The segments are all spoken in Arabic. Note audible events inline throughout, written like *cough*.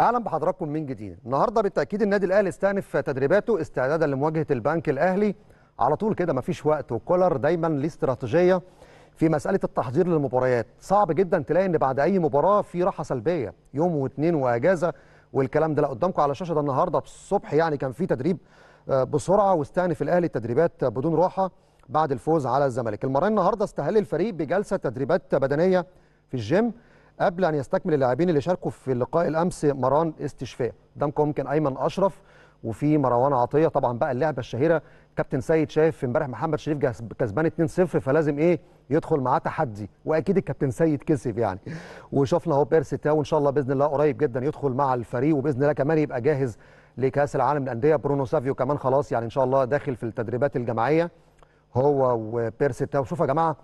اهلا بحضراتكم من جديد النهارده بالتاكيد النادي الاهلي استأنف تدريباته استعدادا لمواجهه البنك الاهلي على طول كده مفيش وقت وكولر دايما ليه استراتيجيه في مساله التحضير للمباريات صعب جدا تلاقي ان بعد اي مباراه في راحه سلبيه يوم واثنين واجازه والكلام ده لا قدامكم على الشاشه ده النهارده الصبح يعني كان في تدريب آه، بسرعه واستأنف الاهلي التدريبات بدون راحه بعد الفوز على الزمالك المرة النهارده استهل الفريق بجلسه تدريبات بدنيه في الجيم قبل ان يستكمل اللاعبين اللي شاركوا في لقاء الامس مران استشفاء قدامكم كان ايمن اشرف وفي مروان عطيه طبعا بقى اللعبه الشهيره كابتن سيد شايف امبارح محمد شريف كسبان 2-0 فلازم ايه يدخل معاه تحدي واكيد الكابتن سيد كسب يعني وشفنا اهو بيرسي تاو ان شاء الله باذن الله قريب جدا يدخل مع الفريق وباذن الله كمان يبقى جاهز لكاس العالم للانديه برونو سافيو كمان خلاص يعني ان شاء الله داخل في التدريبات الجماعيه هو وبيرسي تاو شوفوا يا جماعه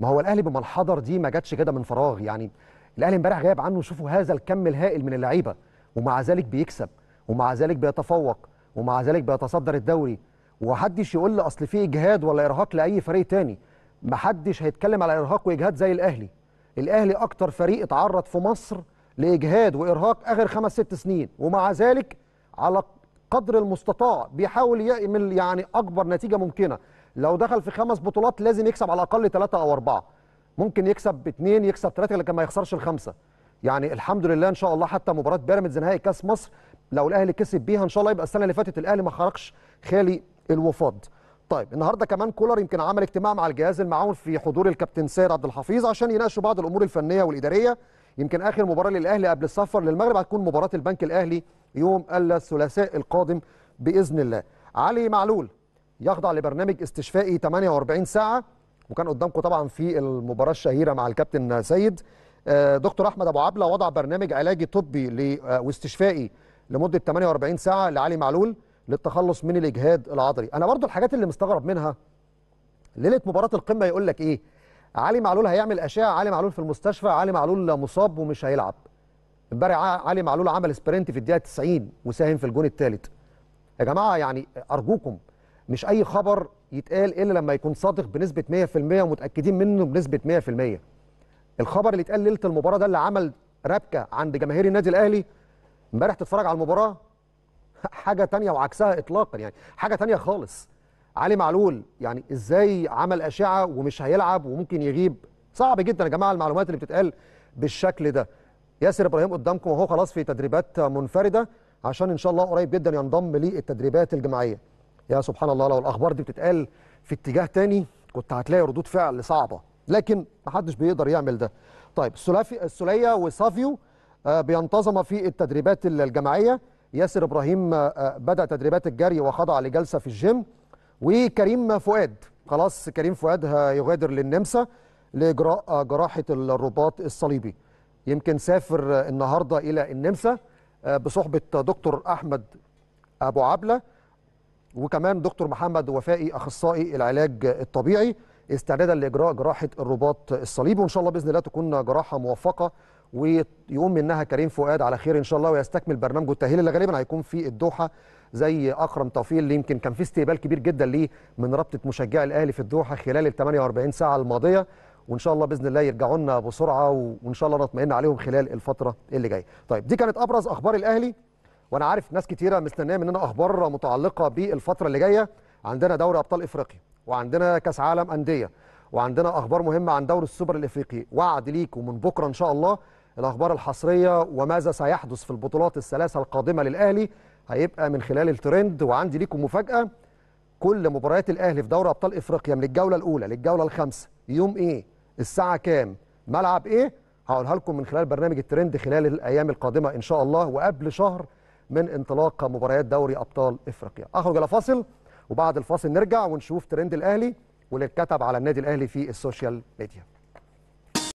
ما هو الاهلي بما الحضر دي ما جاتش كده من فراغ يعني الاهلي امبارح غاب عنه شوفوا هذا الكم الهائل من اللعيبه ومع ذلك بيكسب ومع ذلك بيتفوق ومع ذلك بيتصدر الدوري ومحدش يقول لي اصل في اجهاد ولا ارهاق لاي فريق تاني محدش هيتكلم على ارهاق واجهاد زي الاهلي الاهلي اكتر فريق اتعرض في مصر لاجهاد وارهاق اخر خمس ست سنين ومع ذلك على قدر المستطاع بيحاول يعمل يعني اكبر نتيجه ممكنه لو دخل في خمس بطولات لازم يكسب على الاقل ثلاثه او اربعه ممكن يكسب باثنين يكسب ثلاثه لكن ما يخسرش الخمسه يعني الحمد لله ان شاء الله حتى مباراه بيراميدز نهائي كاس مصر لو الاهلي كسب بيها ان شاء الله يبقى السنه اللي فاتت الاهلي ما خرجش خالي الوفاض طيب النهارده كمان كولر يمكن عمل اجتماع مع الجهاز المعاون في حضور الكابتن سيد عبد الحفيظ عشان يناقشوا بعض الامور الفنيه والاداريه يمكن اخر مباراه للاهلي قبل السفر للمغرب هتكون مباراه البنك الاهلي يوم الثلاثاء القادم باذن الله علي معلول يخضع لبرنامج استشفائي 48 ساعه وكان قدامكم طبعا في المباراه الشهيره مع الكابتن سيد آه، دكتور احمد ابو عبله وضع برنامج علاجي طبي آه، واستشفائي لمده 48 ساعه لعلي معلول للتخلص من الاجهاد العضلي انا برضو الحاجات اللي مستغرب منها ليله مباراه القمه يقول لك ايه علي معلول هيعمل اشعه علي معلول في المستشفى علي معلول مصاب ومش هيلعب امبارح علي معلول عمل سبرنت في الدقيقه 90 وساهم في الجون الثالث يا جماعه يعني ارجوكم مش اي خبر يتقال الا لما يكون صادق بنسبه 100% ومتاكدين منه بنسبه 100% الخبر اللي اتقال ليله المباراه ده اللي عمل ربكه عند جماهير النادي الاهلي امبارح تتفرج على المباراه *laughs* حاجه تانية وعكسها اطلاقا يعني حاجه تانية خالص علي معلول يعني ازاي عمل اشعه ومش هيلعب وممكن يغيب صعب جدا يا جماعه المعلومات اللي بتتقال بالشكل ده ياسر ابراهيم قدامكم وهو خلاص في تدريبات منفرده عشان ان شاء الله قريب جدا ينضم للتدريبات الجماعيه يا سبحان الله لو الاخبار دي بتتقال في اتجاه تاني كنت هتلاقي ردود فعل صعبه لكن محدش بيقدر يعمل ده طيب السلافي السوليه وصافيو آه، بينتظم في التدريبات الجماعيه ياسر ابراهيم آه، آه، بدا تدريبات الجري وخضع لجلسه في الجيم وكريم فؤاد خلاص كريم فؤاد هيغادر للنمسا لاجراء جراحه الرباط الصليبي يمكن سافر النهارده الى النمسا بصحبه دكتور احمد ابو عبله وكمان دكتور محمد وفائي اخصائي العلاج الطبيعي استعدادا لاجراء جراحه الرباط الصليبي وان شاء الله باذن الله تكون جراحه موفقه ويقوم منها كريم فؤاد على خير ان شاء الله ويستكمل برنامجه التاهيلي اللي غالبا هيكون في الدوحه زي اكرم توفيق اللي يمكن كان في استقبال كبير جدا ليه من رابطه مشجعي الاهلي في الدوحه خلال ال 48 ساعه الماضيه وان شاء الله باذن الله يرجعوا لنا بسرعه وان شاء الله نطمئن عليهم خلال الفتره اللي جايه. طيب دي كانت ابرز اخبار الاهلي وانا عارف ناس كتيره مستنيه مننا اخبار متعلقه بالفتره اللي جايه عندنا دوري ابطال افريقيا وعندنا كاس عالم انديه وعندنا اخبار مهمه عن دوري السوبر الافريقي وعد ليكم من بكره ان شاء الله الاخبار الحصريه وماذا سيحدث في البطولات الثلاثه القادمه للاهلي هيبقى من خلال الترند وعندي ليكم مفاجاه كل مباريات الاهلي في دوري ابطال افريقيا من الجوله الاولى للجوله الخامسه يوم ايه الساعه كام ملعب ايه هقولها لكم من خلال برنامج الترند خلال الايام القادمه ان شاء الله وقبل شهر من انطلاق مباريات دوري ابطال افريقيا اخرج الى فاصل وبعد الفاصل نرجع ونشوف ترند الاهلي واللي اتكتب على النادي الاهلي في السوشيال ميديا